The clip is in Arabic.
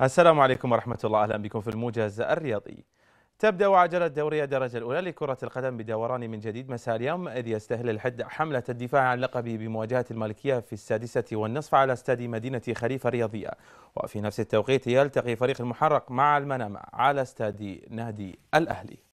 السلام عليكم ورحمة الله أهلا بكم في الموجز الرياضي تبدأ عجلة دوري الدرجة الأولى لكرة القدم بدوران من جديد مساء اليوم إذ يستهل الحد حملة الدفاع عن لقبه بمواجهة الملكية في السادسة والنصف على استاد مدينة خريف الرياضية وفي نفس التوقيت يلتقي فريق المحرق مع المنام على استاد نادي الأهلي